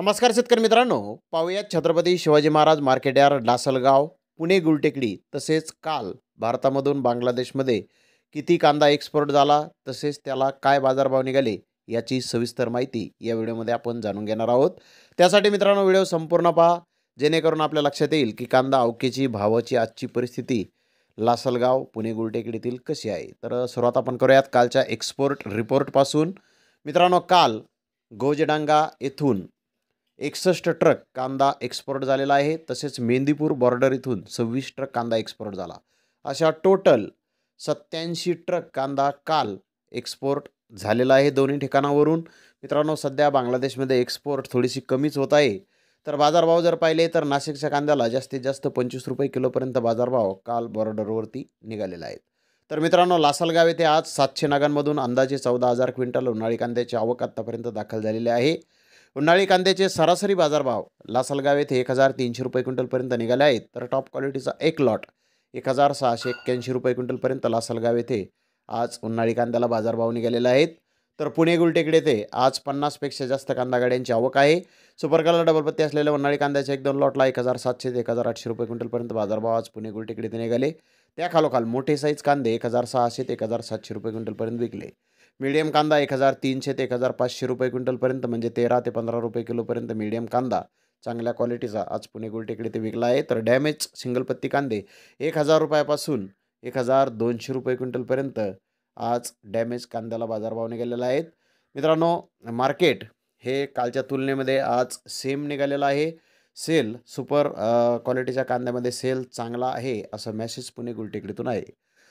नमस्कार शेतकरी मित्रांनो पाहुयात छत्रपती शिवाजी महाराज मार्केट यार्ड लासलगाव पुणे गुलटेकडी तसेच काल भारतामधून बांगलादेशमध्ये किती कांदा एक्सपोर्ट झाला तसेच त्याला काय बाजारभाव निघाले याची सविस्तर माहिती या व्हिडिओमध्ये आपण जाणून घेणार आहोत त्यासाठी मित्रांनो व्हिडिओ संपूर्ण पहा जेणेकरून आपल्या लक्षात येईल की कांदा अवकेची भावाची आजची परिस्थिती लासलगाव पुणे गुलटेकडीतील कशी आहे तर सुरुवात आपण करूयात कालच्या एक्सपोर्ट रिपोर्टपासून मित्रांनो काल गोजडांगा येथून एकसष्ट ट्रक कांदा एक्सपोर्ट झालेला आहे तसेच मेंदीपूर बॉर्डर इथून सव्वीस ट्रक कांदा एक्सपोर्ट झाला अशा टोटल सत्याऐंशी ट्रक कांदा काल एक्सपोर्ट झालेला आहे दोन्ही ठिकाणावरून मित्रांनो सध्या बांगलादेशमध्ये एक्सपोर्ट थोडीशी कमीच होत आहे तर बाजारभाव जर पाहिले तर नाशिकच्या कांद्याला जास्तीत जास्त पंचवीस रुपये किलोपर्यंत बाजारभाव काल बॉर्डरवरती निघालेला आहे तर मित्रांनो लासलगाव येथे आज सातशे नागांमधून अंदाजे चौदा हजार क्विंटल उन्हाळी कांद्याची आवक आत्तापर्यंत दाखल झालेली आहे उन्हाळी कांद्याचे सरासरी बाजारभाव लासलगाव येथे एक हजार तीनशे रुपये क्विंटलपर्यंत निघाले आहेत तर टॉप क्वालिटीचा एक लॉट एक हजार सहाशे एक्क्याऐंशी रुपये क्विंटलपर्यंत लासलगाव येथे आज उन्हाळी कांद्याला बाजारभाव निघालेला आहेत तर पुणे गुलटेकडे येथे आज पन्नासपेक्षा जास्त कांदा गाड्यांची आवक आहे सुपर कलर डबल पत्ती असलेल्या उन्हाळी कांद्याच्या एक दोन लॉटला एक हजार सातशे ते एक हजार आठशे रुपये क्विंटलपर्यंत बाजारभाव आज पुणे गुलटेकडे येथे निघाले त्या खालोखाल मोठे साईज कांदे एक हजार सहाशे ते एक हजार सातशे रुपये क्विंटलपर्यंत विकले मीडियम कांदा एक हजार तीनशे ते एक हजार पाचशे रुपये क्विंटलपर्यंत म्हणजे तेरा ते पंधरा रुपये किलोपर्यंत मीडियम कांदा चांगल्या क्वालिटीचा आज पुणे गुलटेकडीत विकला आहे तर डॅमेज सिंगलपत्ती कांदे एक हजार रुपयापासून एक हजार दोनशे रुपये क्विंटलपर्यंत आज डॅमेज कांद्याला बाजारभाव निघालेला आहेत मित्रांनो मार्केट हे कालच्या तुलनेमध्ये आज सेम निघालेलं आहे सेल सुपर क्वालिटीच्या कांद्यामध्ये सेल चांगला आहे असं मेसेज पुणे गुलटेकडीतून आहे